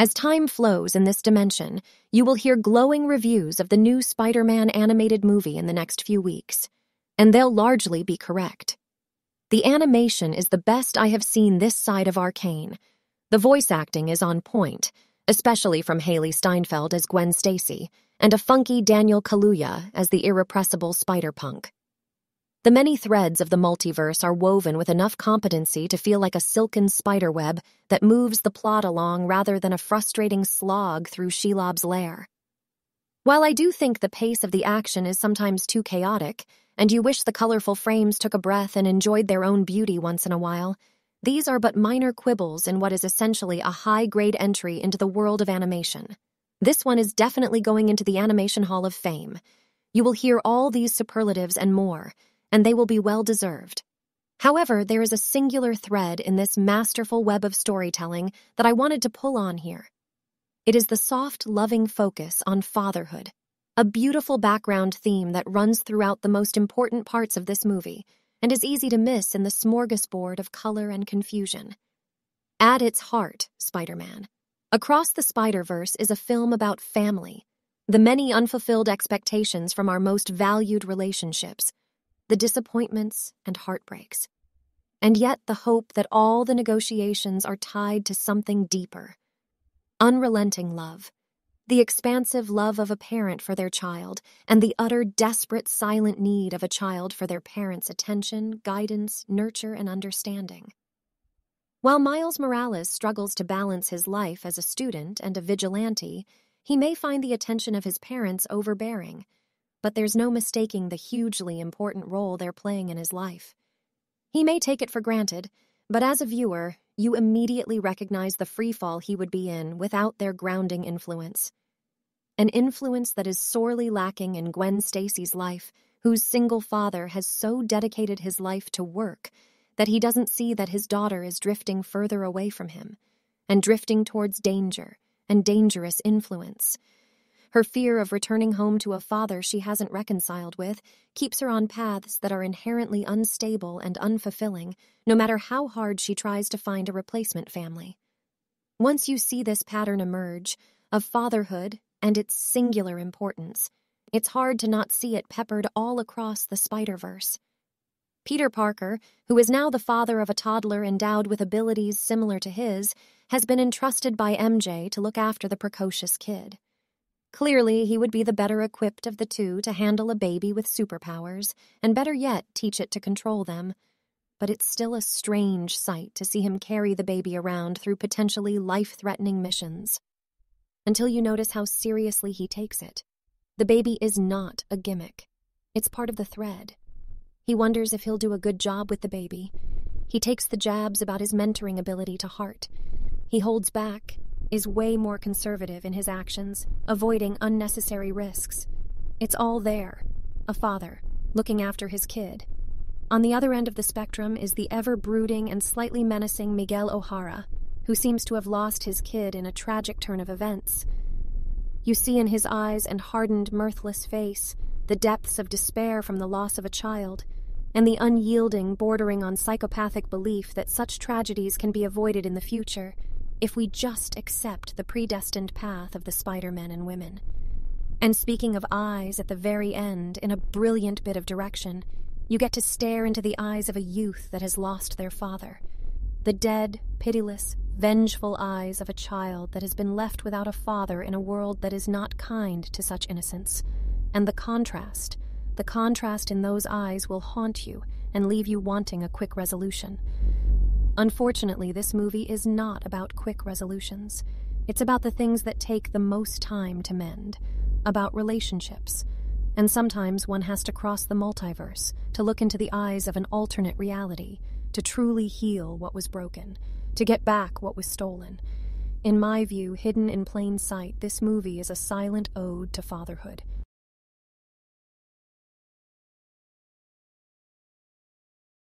As time flows in this dimension, you will hear glowing reviews of the new Spider Man animated movie in the next few weeks, and they'll largely be correct. The animation is the best I have seen this side of Arcane. The voice acting is on point, especially from Haley Steinfeld as Gwen Stacy and a funky Daniel Kaluuya as the irrepressible Spider Punk. The many threads of the multiverse are woven with enough competency to feel like a silken spiderweb that moves the plot along rather than a frustrating slog through Shelob's lair. While I do think the pace of the action is sometimes too chaotic, and you wish the colorful frames took a breath and enjoyed their own beauty once in a while, these are but minor quibbles in what is essentially a high grade entry into the world of animation. This one is definitely going into the Animation Hall of Fame. You will hear all these superlatives and more and they will be well deserved. However, there is a singular thread in this masterful web of storytelling that I wanted to pull on here. It is the soft, loving focus on fatherhood, a beautiful background theme that runs throughout the most important parts of this movie and is easy to miss in the smorgasbord of color and confusion. At its heart, Spider Man, Across the Spider Verse is a film about family, the many unfulfilled expectations from our most valued relationships, the disappointments and heartbreaks. And yet, the hope that all the negotiations are tied to something deeper unrelenting love, the expansive love of a parent for their child, and the utter, desperate, silent need of a child for their parent's attention, guidance, nurture, and understanding. While Miles Morales struggles to balance his life as a student and a vigilante, he may find the attention of his parents overbearing but there's no mistaking the hugely important role they're playing in his life. He may take it for granted, but as a viewer, you immediately recognize the freefall he would be in without their grounding influence. An influence that is sorely lacking in Gwen Stacy's life, whose single father has so dedicated his life to work that he doesn't see that his daughter is drifting further away from him, and drifting towards danger and dangerous influence. Her fear of returning home to a father she hasn't reconciled with keeps her on paths that are inherently unstable and unfulfilling, no matter how hard she tries to find a replacement family. Once you see this pattern emerge of fatherhood and its singular importance, it's hard to not see it peppered all across the Spider Verse. Peter Parker, who is now the father of a toddler endowed with abilities similar to his, has been entrusted by MJ to look after the precocious kid. Clearly, he would be the better equipped of the two to handle a baby with superpowers, and better yet, teach it to control them. But it's still a strange sight to see him carry the baby around through potentially life threatening missions. Until you notice how seriously he takes it. The baby is not a gimmick, it's part of the thread. He wonders if he'll do a good job with the baby. He takes the jabs about his mentoring ability to heart. He holds back, is way more conservative in his actions, avoiding unnecessary risks. It's all there a father, looking after his kid. On the other end of the spectrum is the ever brooding and slightly menacing Miguel O'Hara, who seems to have lost his kid in a tragic turn of events. You see in his eyes and hardened, mirthless face the depths of despair from the loss of a child, and the unyielding, bordering on psychopathic belief that such tragedies can be avoided in the future if we just accept the predestined path of the Spider Men and women. And speaking of eyes at the very end, in a brilliant bit of direction, you get to stare into the eyes of a youth that has lost their father. The dead, pitiless, vengeful eyes of a child that has been left without a father in a world that is not kind to such innocence. And the contrast, the contrast in those eyes will haunt you and leave you wanting a quick resolution. Unfortunately, this movie is not about quick resolutions. It's about the things that take the most time to mend, about relationships. And sometimes one has to cross the multiverse to look into the eyes of an alternate reality, to truly heal what was broken, to get back what was stolen. In my view, hidden in plain sight, this movie is a silent ode to fatherhood.